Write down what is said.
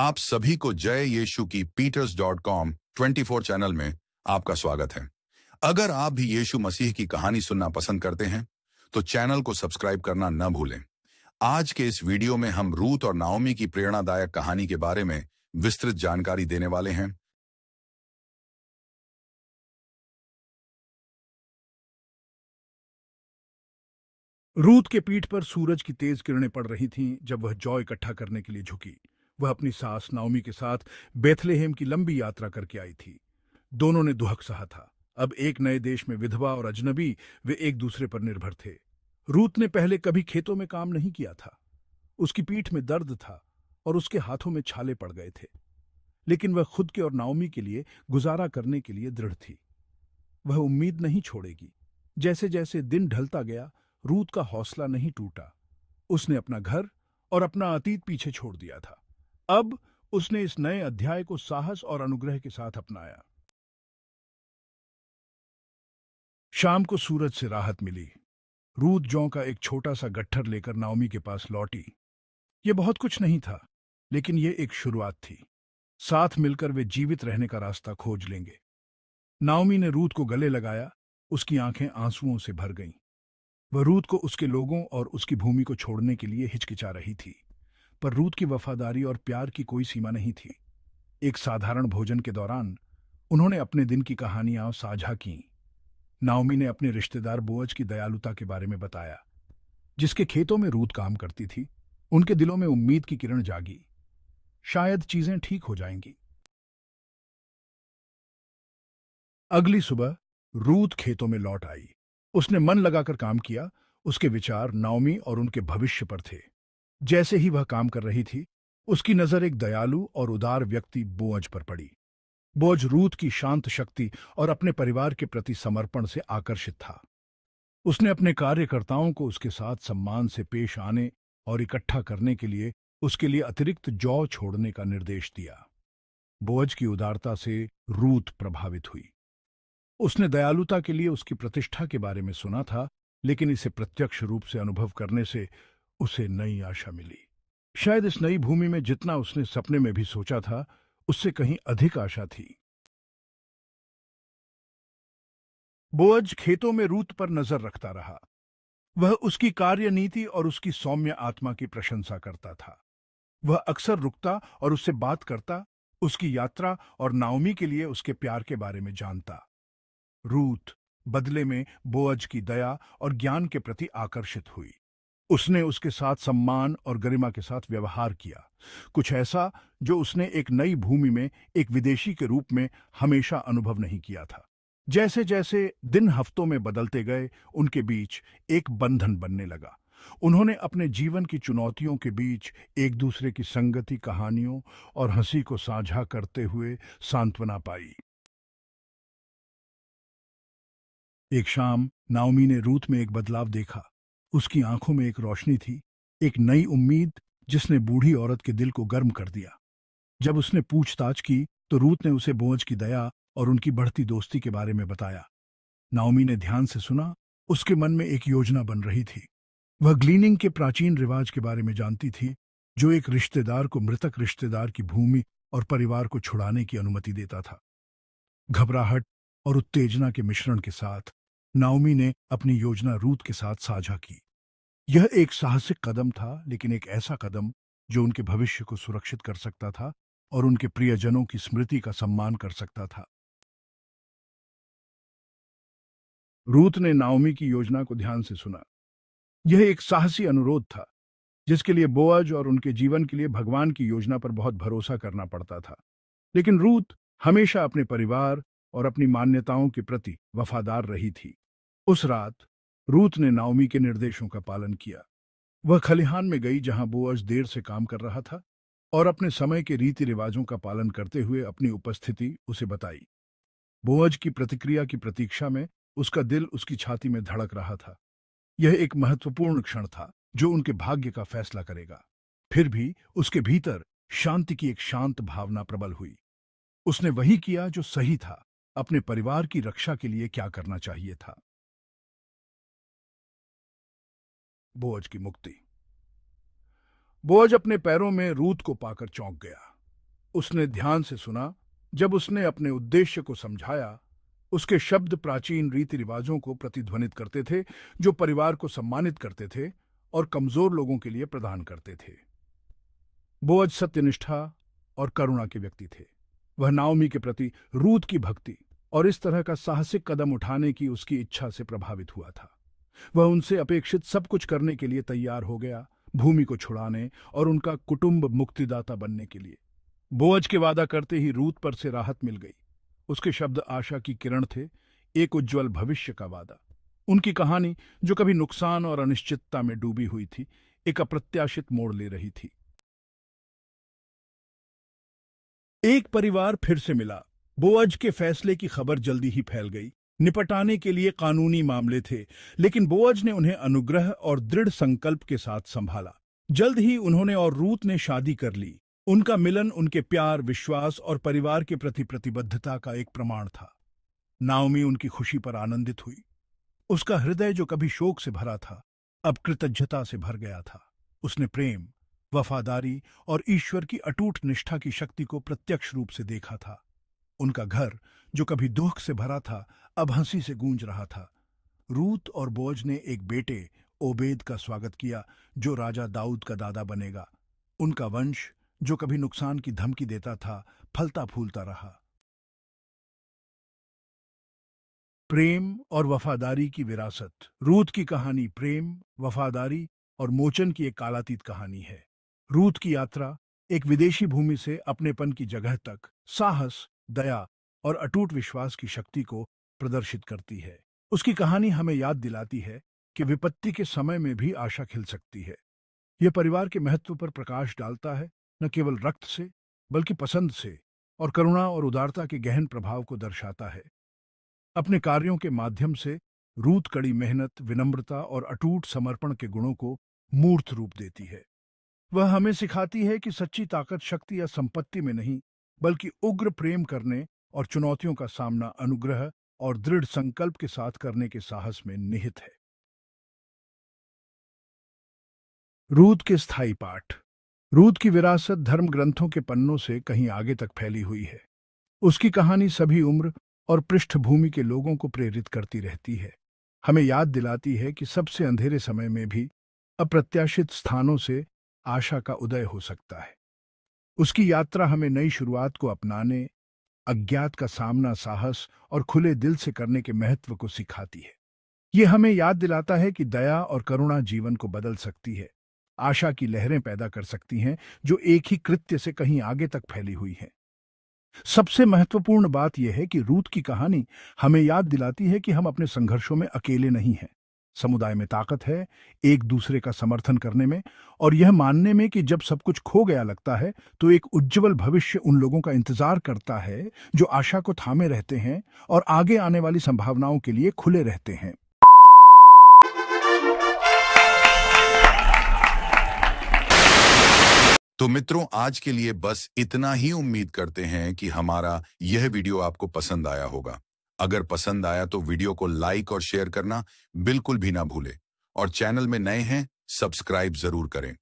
आप सभी को जय यीशु की Peters dot com twenty channel में आपका स्वागत है अगर आप भी यीशु मसीह की कहानी सुनना पसंद करते हैं तो चैनल को सब्सक्राइब करना न भूलें आज के इस वीडियो में हम रूत और नाओमी की प्रेरणादायक कहानी के बारे में विस्तृत जानकारी देने वाले हैं रूत के पीठ पर सूरज की तेज किरणें पड़ रही थीं जब वह जौ इकट्ठा करने के लिए झुकी वह अपनी सास नाओमी के साथ बेथलेहेम की लंबी यात्रा करके आई थी दोनों ने दुहक सहा था अब एक नए देश में विधवा और अजनबी वे एक दूसरे पर निर्भर थे रूत ने पहले कभी खेतों में काम नहीं किया था उसकी पीठ में दर्द था और उसके हाथों में छाले पड़ गए थे लेकिन वह खुद के और नाओमी के लिए गुजारा करने के लिए दृढ़ थी वह उम्मीद नहीं छोड़ेगी जैसे जैसे दिन ढलता गया रूत का हौसला नहीं टूटा उसने अपना घर और अपना अतीत पीछे छोड़ दिया था अब उसने इस नए अध्याय को साहस और अनुग्रह के साथ अपनाया शाम को सूरज से राहत मिली रूद जौ का एक छोटा सा गट्ठर लेकर नाओमी के पास लौटी ये बहुत कुछ नहीं था लेकिन ये एक शुरुआत थी साथ मिलकर वे जीवित रहने का रास्ता खोज लेंगे नाओमी ने रूद को गले लगाया उसकी आंखें आंसुओं से भर गईं वह रूद को उसके लोगों और उसकी भूमि को छोड़ने के लिए हिचकिचा रही थी पर रूत की वफादारी और प्यार की कोई सीमा नहीं थी एक साधारण भोजन के दौरान उन्होंने अपने दिन की कहानियां साझा की नाओमी ने अपने रिश्तेदार बोअज की दयालुता के बारे में बताया जिसके खेतों में रूत काम करती थी उनके दिलों में उम्मीद की किरण जागी शायद चीजें ठीक हो जाएंगी अगली सुबह रूत खेतों में लौट आई उसने मन लगाकर काम किया उसके विचार नाओमी और उनके भविष्य पर थे जैसे ही वह काम कर रही थी उसकी नजर एक दयालु और उदार व्यक्ति बोअज पर पड़ी बोझ रूथ की शांत शक्ति और अपने परिवार के प्रति समर्पण से आकर्षित था उसने अपने कार्यकर्ताओं को उसके साथ सम्मान से पेश आने और इकट्ठा करने के लिए उसके लिए अतिरिक्त जौ छोड़ने का निर्देश दिया बोझ की उदारता से रूत प्रभावित हुई उसने दयालुता के लिए उसकी प्रतिष्ठा के बारे में सुना था लेकिन इसे प्रत्यक्ष रूप से अनुभव करने से उसे नई आशा मिली शायद इस नई भूमि में जितना उसने सपने में भी सोचा था उससे कहीं अधिक आशा थी बोअज खेतों में रूत पर नजर रखता रहा वह उसकी कार्यनीति और उसकी सौम्य आत्मा की प्रशंसा करता था वह अक्सर रुकता और उससे बात करता उसकी यात्रा और नाओमी के लिए उसके प्यार के बारे में जानता रूत बदले में बोअज की दया और ज्ञान के प्रति आकर्षित हुई उसने उसके साथ सम्मान और गरिमा के साथ व्यवहार किया कुछ ऐसा जो उसने एक नई भूमि में एक विदेशी के रूप में हमेशा अनुभव नहीं किया था जैसे जैसे दिन हफ्तों में बदलते गए उनके बीच एक बंधन बनने लगा उन्होंने अपने जीवन की चुनौतियों के बीच एक दूसरे की संगति कहानियों और हंसी को साझा करते हुए सांत्वना पाई एक शाम नाओमी ने रूथ में एक बदलाव देखा उसकी आंखों में एक रोशनी थी एक नई उम्मीद जिसने बूढ़ी औरत के दिल को गर्म कर दिया जब उसने पूछताछ की तो रूत ने उसे बोझ की दया और उनकी बढ़ती दोस्ती के बारे में बताया नाओमी ने ध्यान से सुना उसके मन में एक योजना बन रही थी वह ग्लीनिंग के प्राचीन रिवाज के बारे में जानती थी जो एक रिश्तेदार को मृतक रिश्तेदार की भूमि और परिवार को छुड़ाने की अनुमति देता था घबराहट और उत्तेजना के मिश्रण के साथ नाओमी ने अपनी योजना रूत के साथ साझा की यह एक साहसिक कदम था लेकिन एक ऐसा कदम जो उनके भविष्य को सुरक्षित कर सकता था और उनके प्रियजनों की स्मृति का सम्मान कर सकता था रूत ने नाओमी की योजना को ध्यान से सुना यह एक साहसी अनुरोध था जिसके लिए बोअज और उनके जीवन के लिए भगवान की योजना पर बहुत भरोसा करना पड़ता था लेकिन रूत हमेशा अपने परिवार और अपनी मान्यताओं के प्रति वफादार रही थी उस रात रूत ने नाओमी के निर्देशों का पालन किया वह खलिहान में गई जहां बोअज देर से काम कर रहा था और अपने समय के रीति रिवाजों का पालन करते हुए अपनी उपस्थिति उसे बताई बोअज की प्रतिक्रिया की प्रतीक्षा में उसका दिल उसकी छाती में धड़क रहा था यह एक महत्वपूर्ण क्षण था जो उनके भाग्य का फैसला करेगा फिर भी उसके भीतर शांति की एक शांत भावना प्रबल हुई उसने वही किया जो सही था अपने परिवार की रक्षा के लिए क्या करना चाहिए था बोझ की मुक्ति बोझ अपने पैरों में रूत को पाकर चौंक गया उसने ध्यान से सुना जब उसने अपने उद्देश्य को समझाया उसके शब्द प्राचीन रीति रिवाजों को प्रतिध्वनित करते थे जो परिवार को सम्मानित करते थे और कमजोर लोगों के लिए प्रदान करते थे बोअज सत्यनिष्ठा और करुणा के व्यक्ति थे वह नाओमी के प्रति रूद की भक्ति और इस तरह का साहसिक कदम उठाने की उसकी इच्छा से प्रभावित हुआ था वह उनसे अपेक्षित सब कुछ करने के लिए तैयार हो गया भूमि को छुड़ाने और उनका कुटुंब मुक्तिदाता बनने के लिए बोअज के वादा करते ही रूत पर से राहत मिल गई उसके शब्द आशा की किरण थे एक उज्जवल भविष्य का वादा उनकी कहानी जो कभी नुकसान और अनिश्चितता में डूबी हुई थी एक अप्रत्याशित मोड़ ले रही थी एक परिवार फिर से मिला बोअज के फैसले की खबर जल्दी ही फैल गई निपटाने के लिए कानूनी मामले थे लेकिन बोअज ने उन्हें अनुग्रह और दृढ़ संकल्प के साथ संभाला जल्द ही उन्होंने और रूत ने शादी कर ली उनका मिलन उनके प्यार विश्वास और परिवार के प्रति प्रतिबद्धता का एक प्रमाण था नाओमी उनकी खुशी पर आनंदित हुई उसका हृदय जो कभी शोक से भरा था अब कृतज्ञता से भर गया था उसने प्रेम वफादारी और ईश्वर की अटूट निष्ठा की शक्ति को प्रत्यक्ष रूप से देखा था उनका घर जो कभी दुख से भरा था अब हंसी से गूंज रहा था रूत और बोज ने एक बेटे ओबेद का स्वागत किया जो राजा दाऊद का दादा बनेगा उनका वंश जो कभी नुकसान की धमकी देता था फलता फूलता रहा प्रेम और वफादारी की विरासत रूत की कहानी प्रेम वफादारी और मोचन की एक कालातीत कहानी है रूत की यात्रा एक विदेशी भूमि से अपनेपन की जगह तक साहस दया और अटूट विश्वास की शक्ति को प्रदर्शित करती है उसकी कहानी हमें याद दिलाती है कि विपत्ति के समय में भी आशा खिल सकती है यह परिवार के महत्व पर प्रकाश डालता है न केवल रक्त से बल्कि पसंद से और करुणा और उदारता के गहन प्रभाव को दर्शाता है अपने कार्यों के माध्यम से रूत कड़ी मेहनत विनम्रता और अटूट समर्पण के गुणों को मूर्त रूप देती है वह हमें सिखाती है कि सच्ची ताकत शक्ति या संपत्ति में नहीं बल्कि उग्र प्रेम करने और चुनौतियों का सामना अनुग्रह और दृढ़ संकल्प के साथ करने के साहस में निहित है रूद के स्थायी पाठ रूद की विरासत धर्म ग्रंथों के पन्नों से कहीं आगे तक फैली हुई है उसकी कहानी सभी उम्र और पृष्ठभूमि के लोगों को प्रेरित करती रहती है हमें याद दिलाती है कि सबसे अंधेरे समय में भी अप्रत्याशित स्थानों से आशा का उदय हो सकता है उसकी यात्रा हमें नई शुरुआत को अपनाने अज्ञात का सामना साहस और खुले दिल से करने के महत्व को सिखाती है ये हमें याद दिलाता है कि दया और करुणा जीवन को बदल सकती है आशा की लहरें पैदा कर सकती हैं जो एक ही कृत्य से कहीं आगे तक फैली हुई हैं सबसे महत्वपूर्ण बात यह है कि रूत की कहानी हमें याद दिलाती है कि हम अपने संघर्षों में अकेले नहीं हैं समुदाय में ताकत है एक दूसरे का समर्थन करने में और यह मानने में कि जब सब कुछ खो गया लगता है तो एक उज्जवल भविष्य उन लोगों का इंतजार करता है जो आशा को थामे रहते हैं और आगे आने वाली संभावनाओं के लिए खुले रहते हैं तो मित्रों आज के लिए बस इतना ही उम्मीद करते हैं कि हमारा यह वीडियो आपको पसंद आया होगा अगर पसंद आया तो वीडियो को लाइक और शेयर करना बिल्कुल भी ना भूले और चैनल में नए हैं सब्सक्राइब जरूर करें